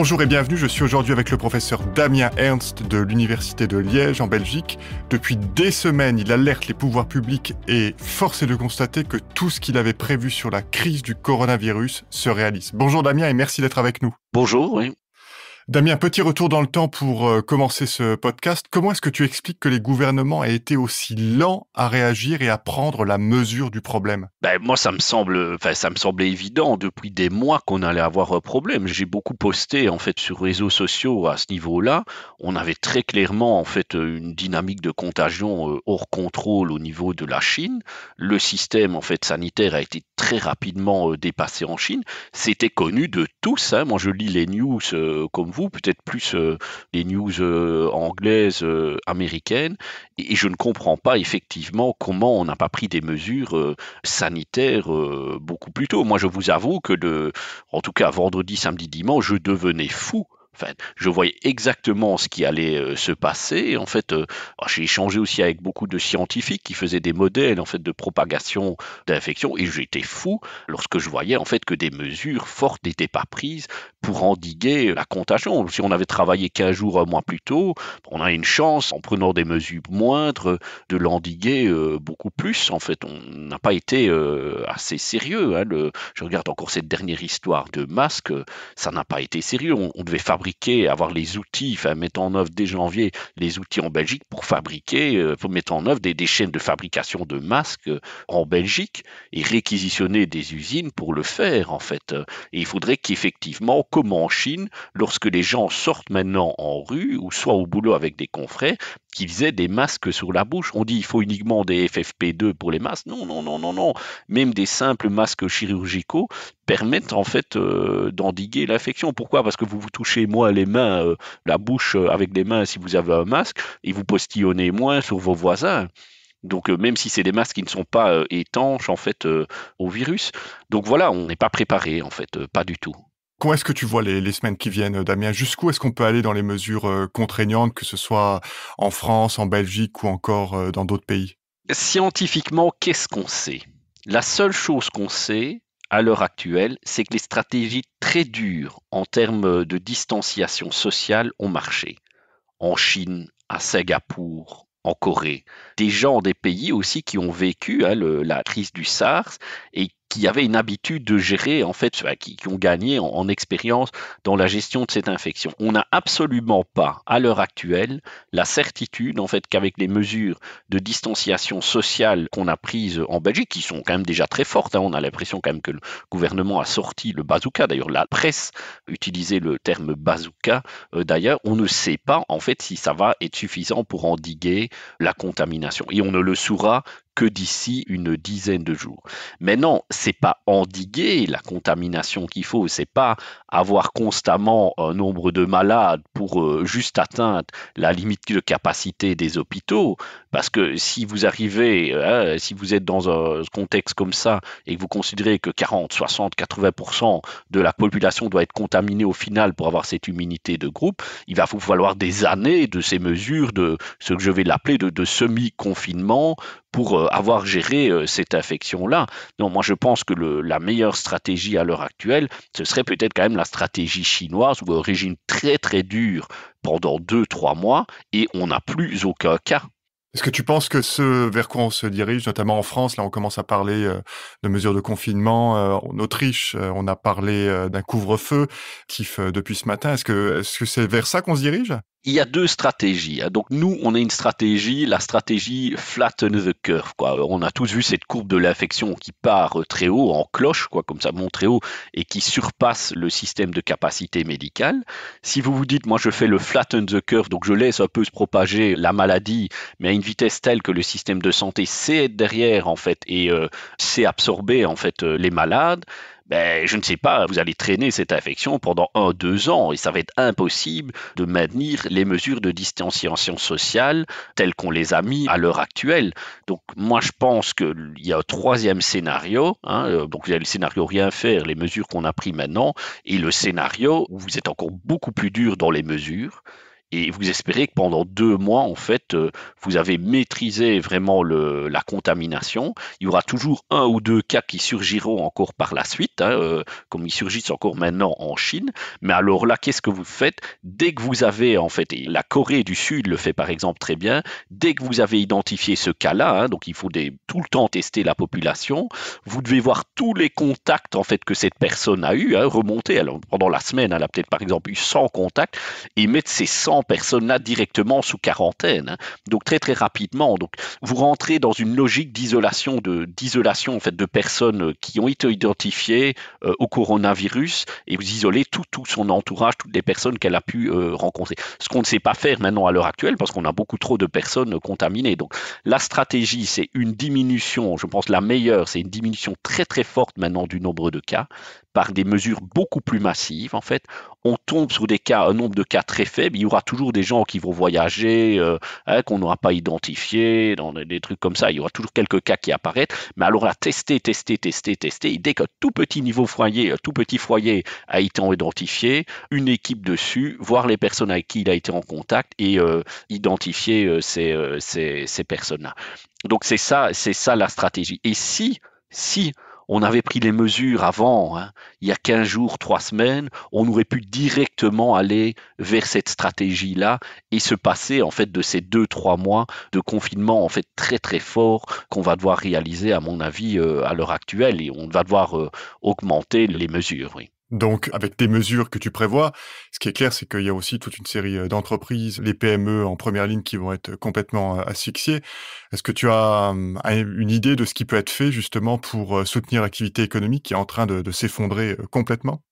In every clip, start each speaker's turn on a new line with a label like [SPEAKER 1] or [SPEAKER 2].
[SPEAKER 1] Bonjour et bienvenue, je suis aujourd'hui avec le professeur Damien Ernst de l'Université de Liège en Belgique. Depuis des semaines, il alerte les pouvoirs publics et force est de constater que tout ce qu'il avait prévu sur la crise du coronavirus se réalise. Bonjour Damien et merci d'être avec nous. Bonjour, oui. Damien, petit retour dans le temps pour euh, commencer ce podcast. Comment est-ce que tu expliques que les gouvernements aient été aussi lents à réagir et à prendre la mesure du problème
[SPEAKER 2] ben, Moi, ça me semble, ça me semblait évident depuis des mois qu'on allait avoir un problème. J'ai beaucoup posté en fait sur réseaux sociaux à ce niveau-là. On avait très clairement en fait une dynamique de contagion euh, hors contrôle au niveau de la Chine. Le système en fait sanitaire a été très rapidement euh, dépassé en Chine. C'était connu de tous. Hein. Moi, je lis les news comme vous peut-être plus euh, les news euh, anglaises, euh, américaines, et, je ne comprends pas effectivement comment on n'a pas pris des mesures sanitaires beaucoup plus tôt. Moi, je vous avoue que de, en tout cas vendredi, samedi, dimanche, je devenais fou je voyais exactement ce qui allait euh, se passer. En fait, euh, ah, j'ai échangé aussi avec beaucoup de scientifiques qui faisaient des modèles en fait de propagation d'infection et j'étais fou lorsque je voyais en fait que des mesures fortes n'étaient pas prises pour endiguer la contagion. Si on avait travaillé 15 jours, un mois plus tôt, on a une chance en prenant des mesures moindres de l'endiguer euh, beaucoup plus. En fait, on n'a pas été assez sérieux. Hein. Le, je regarde encore cette dernière histoire de masque, ça n'a pas été sérieux. On, on devait fabriquer avoir les outils, enfin, mettre en œuvre dès janvier les outils en Belgique pour fabriquer, euh, pour mettre en œuvre des, chaînes de fabrication de masques euh, en Belgique et réquisitionner des usines pour le faire, en fait. Et il faudrait qu'effectivement, comme en Chine, lorsque les gens sortent maintenant en rue ou soit au boulot avec des confrères, qu'ils aient des masques sur la bouche. On dit il faut uniquement des FFP2 pour les masques. Non, non, non, non, non. Même des simples masques chirurgicaux permettent en fait euh, d'endiguer l'infection. Pourquoi Parce que vous vous touchez moins les mains, euh, la bouche euh, avec les mains si vous avez un masque, et vous postillonnez moins sur vos voisins. Donc même si c'est des masques qui ne sont pas étanches en fait au virus. Donc voilà, on n'est pas préparé en fait, pas du tout.
[SPEAKER 1] Comment est-ce que tu vois les, les semaines qui viennent, Damien Jusqu'où est-ce qu'on peut aller dans les mesures contraignantes, que ce soit en France, en Belgique ou encore dans d'autres pays
[SPEAKER 2] Scientifiquement, qu'est-ce qu'on sait La seule chose qu'on sait, à l'heure actuelle, c'est que les stratégies très dures en termes de distanciation sociale ont marché. En Chine, à Singapour, en Corée. Des gens des pays aussi qui ont vécu hein, la crise du SARS et qui avaient une habitude de gérer, en fait, bah, qui, qui ont gagné en, expérience dans la gestion de cette infection. On n'a absolument pas, à l'heure actuelle, la certitude, en fait, qu'avec les mesures de distanciation sociale qu'on a prises en Belgique, qui sont quand même déjà très fortes, hein, on a l'impression quand même que le gouvernement a sorti le bazooka, d'ailleurs la presse utilisait le terme bazooka, euh, d'ailleurs, on ne sait pas, en fait, si ça va être suffisant pour endiguer la contamination. Et on ne le saura que d'ici une dizaine de jours. Mais Maintenant, c'est pas endiguer la contamination qu'il faut, c'est pas avoir constamment un nombre de malades pour euh, juste atteindre la limite de capacité des hôpitaux, parce que si vous arrivez, euh, hein, si vous êtes dans un contexte comme ça et que vous considérez que 40, 60, 80% de la population doit être contaminée au final pour avoir cette immunité de groupe, il va vous falloir des années de ces mesures, de ce que je vais l'appeler de, semi-confinement pour euh, avoir géré euh, cette infection-là. Non, moi je pense que la meilleure stratégie à l'heure actuelle, ce serait peut-être quand même la stratégie chinoise ou un régime très très dur pendant 2-3 mois et on n'a plus aucun cas
[SPEAKER 1] est-ce que tu penses que ce vers quoi on se dirige, notamment en France, là on commence à parler euh, de mesures de confinement, euh, en Autriche euh, on a parlé d'un couvre-feu, kiff depuis ce matin, est-ce que c'est -ce c'est vers ça qu'on se dirige
[SPEAKER 2] il y a deux stratégies. Hein. Donc nous, on a une stratégie, la stratégie flatten the curve. Quoi. On a tous vu cette courbe de l'infection qui part euh, très haut en cloche, quoi, comme ça monte très haut, et qui surpasse le système de capacité médicale. Si vous vous dites, moi je fais le flatten the curve, donc je laisse un peu se propager la maladie, mais à une vitesse telle que le système de santé sait être derrière en fait et euh, sait absorber en fait euh, les malades ben, je ne sais pas, vous allez traîner cette infection pendant un, deux ans et ça va être impossible de maintenir les mesures de distanciation sociale telles qu'on les a mises à l'heure actuelle. Donc, moi, je pense qu'il y a un troisième scénario. Hein, euh, donc, vous avez le scénario rien faire, les mesures qu'on a prises maintenant, et le scénario où vous êtes encore beaucoup plus dur dans les mesures et vous espérez que pendant deux mois, en fait, euh, vous avez maîtrisé vraiment le, la contamination. Il y aura toujours un ou deux cas qui surgiront encore par la suite, hein, euh, comme ils surgissent encore maintenant en Chine. Mais alors là, qu'est-ce que vous faites Dès que vous avez, en fait, et la Corée du Sud le fait par exemple très bien, dès que vous avez identifié ce cas-là, hein, donc il faut des, tout le temps tester la population, vous devez voir tous les contacts, en fait, que cette personne a eu, hein, remonter. Alors, pendant la semaine, elle a peut-être par exemple eu 100 contacts, et mettre ces 100 Personne personnes-là directement sous quarantaine. Hein. Donc très très rapidement. Donc vous rentrez dans une logique d'isolation de d'isolation en fait de personnes euh, qui ont été identifiées euh, au coronavirus et vous isolez tout tout son entourage, toutes les personnes qu'elle a pu euh, rencontrer. Ce qu'on ne sait pas faire maintenant à l'heure actuelle parce qu'on a beaucoup trop de personnes contaminées. Donc la stratégie, c'est une diminution. Je pense la meilleure, c'est une diminution très très forte maintenant du nombre de cas, par des mesures beaucoup plus massives, en fait, on tombe sur des cas, un nombre de cas très faible. Il y aura toujours des gens qui vont voyager, euh, hein, qu'on n'aura pas identifié, dans des, trucs comme ça. Il y aura toujours quelques cas qui apparaissent. Mais alors là, tester, tester, tester, tester. dès qu'un tout petit niveau foyer, euh, tout petit foyer a été identifié, une équipe dessus, voir les personnes avec qui il a été en contact et euh, identifier ces, ces personnes-là. Donc c'est ça, c'est ça la stratégie. Et si, si on avait pris les mesures avant, hein. il y a 15 jours, 3 semaines, on aurait pu directement aller vers cette stratégie-là et se passer en fait de ces 2-3 mois de confinement en fait très très fort qu'on va devoir réaliser à mon avis euh, à l'heure actuelle et on va devoir euh, augmenter les mesures. Oui.
[SPEAKER 1] Donc, avec des mesures que tu prévois, ce qui est clair, c'est qu'il y a aussi toute une série euh, d'entreprises, les PME en première ligne qui vont être euh, complètement euh, asphyxiées. Est-ce que tu as hum, une idée de ce qui peut être fait justement pour soutenir l'activité économique qui est en train de, de s'effondrer
[SPEAKER 2] complètement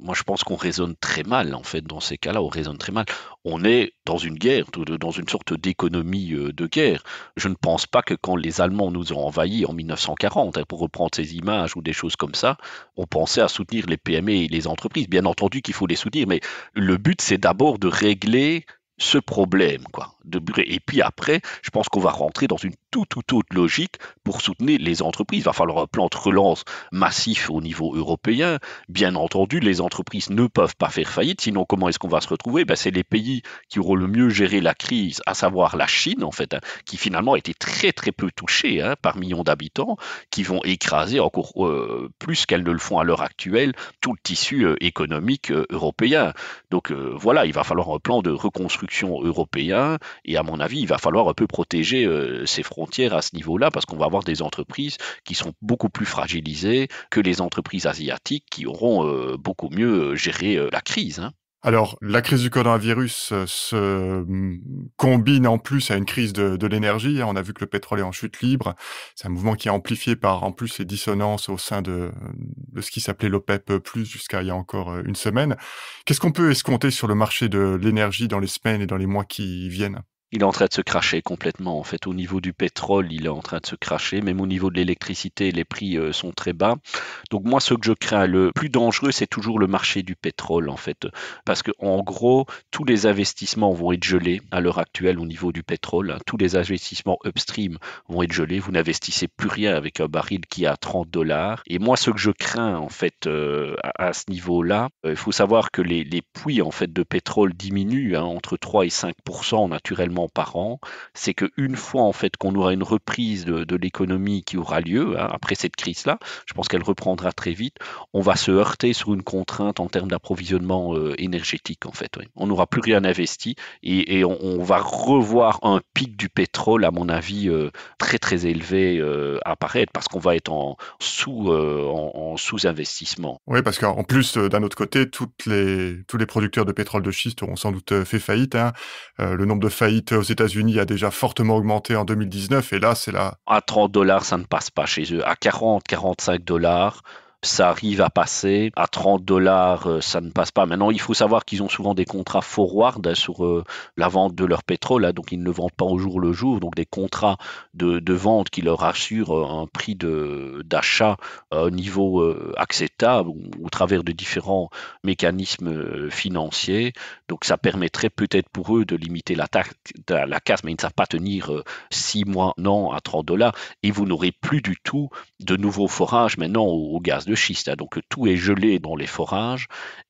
[SPEAKER 2] moi, je pense qu'on raisonne très mal, en fait, dans ces cas-là, on raisonne très mal. On est dans une guerre, dans une sorte d'économie euh, de guerre. Je ne pense pas que quand les Allemands nous ont envahis en 1940, hein, pour reprendre ces images ou des choses comme ça, on pensait à soutenir les PME et les entreprises. Bien entendu qu'il faut les soutenir, mais le but, c'est d'abord de régler ce problème. Quoi. Et puis après, je pense qu'on va rentrer dans une toute, toute autre logique pour soutenir les entreprises. Il va falloir un plan de relance massif au niveau européen. Bien entendu, les entreprises ne peuvent pas faire faillite, sinon comment est-ce qu'on va se retrouver ben, C'est les pays qui auront le mieux géré la crise, à savoir la Chine, en fait, hein, qui finalement a été très, très peu touchée hein, par millions d'habitants, qui vont écraser encore euh, plus qu'elles ne le font à l'heure actuelle tout le tissu euh, économique euh, européen. Donc voilà, il va falloir un plan de reconstruction européen, et à mon avis, il va falloir un peu protéger ces fronts à ce niveau-là, parce qu'on va avoir des entreprises qui sont beaucoup plus fragilisées que les entreprises asiatiques qui auront euh, beaucoup mieux euh, géré euh, la crise. Hein.
[SPEAKER 1] Alors, la crise du coronavirus se mm, combine en plus à une crise de, l'énergie. Hein. On a vu que le pétrole est en chute libre. C'est un mouvement qui est amplifié par en plus les dissonances au sein de, de ce qui s'appelait l'OPEP e e plus jusqu'à il y a encore une semaine. Qu'est-ce qu'on peut escompter sur le marché de l'énergie dans les semaines
[SPEAKER 2] et dans les mois qui viennent il est en train de se cracher complètement. En fait, au niveau du pétrole, il est en train de se cracher. Même au niveau de l'électricité, les prix euh, sont très bas. Donc moi, ce que je crains le plus dangereux, c'est toujours le marché du pétrole, en fait, parce qu'en gros, tous les investissements vont être gelés à l'heure actuelle au niveau du pétrole. Hein. Tous les investissements upstream vont être gelés. Vous n'investissez plus rien avec un baril qui est à 30 dollars. Et moi, ce que je crains, en fait, euh, à, ce niveau-là, euh, il faut savoir que les, puits en fait de pétrole diminuent hein, entre 3 et 5 naturellement par an, c'est qu'une fois en fait qu'on aura une reprise de, l'économie qui aura lieu hein, après cette crise-là, je pense qu'elle reprendra très vite, on va se heurter sur une contrainte en termes d'approvisionnement euh, énergétique en fait. On n'aura plus rien investi et, on, va revoir un pic du pétrole à mon avis euh, très très élevé apparaître euh, parce qu'on va être en sous en, sous investissement. Oui, parce
[SPEAKER 1] qu'en plus d'un autre côté, toutes les tous les producteurs de pétrole de schiste auront sans doute fait faillite. Hein. le nombre de faillites aux États-Unis a déjà fortement augmenté en
[SPEAKER 2] 2019 et là, c'est là. À 30 dollars, ça ne passe pas chez eux. À 40, 45 dollars, ça arrive à passer. À 30 dollars, euh, ça ne passe pas. Maintenant, il faut savoir qu'ils ont souvent des contrats forward sur euh, la vente de leur pétrole, hein. donc ils ne vendent pas au jour le jour, donc des contrats de, vente qui leur assurent euh, un prix d'achat au un niveau acceptable au, travers de différents mécanismes financiers. Donc ça permettrait peut-être pour eux de limiter la, la casse, mais ils ne savent pas tenir 6 mois, non, à 30 dollars, et vous n'aurez plus du tout de nouveaux forages maintenant au, au gaz de schiste. Hein. donc tout est gelé dans les forages.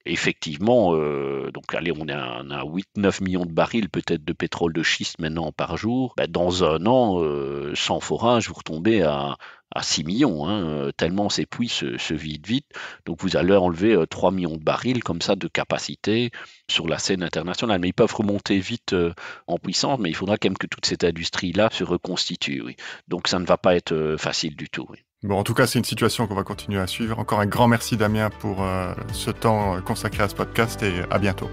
[SPEAKER 2] effectivement, euh, donc allez, on a, 8-9 millions de barils peut-être de pétrole de schiste maintenant par jour. Bah, dans un an, euh, sans forage, vous retombez à 6 millions, hein. euh, tellement ces puits se, vident vite. Donc vous allez enlever 3 millions de barils comme ça de capacité sur la scène internationale. Mais ils peuvent remonter vite en puissance, mais il faudra quand même que toute cette industrie-là se reconstitue. Donc ça ne va pas être facile du tout.
[SPEAKER 1] Bon, en tout cas, c'est une situation qu'on va continuer à suivre. Encore un grand merci, Damien, pour euh, ce temps euh, consacré à ce podcast et à bientôt.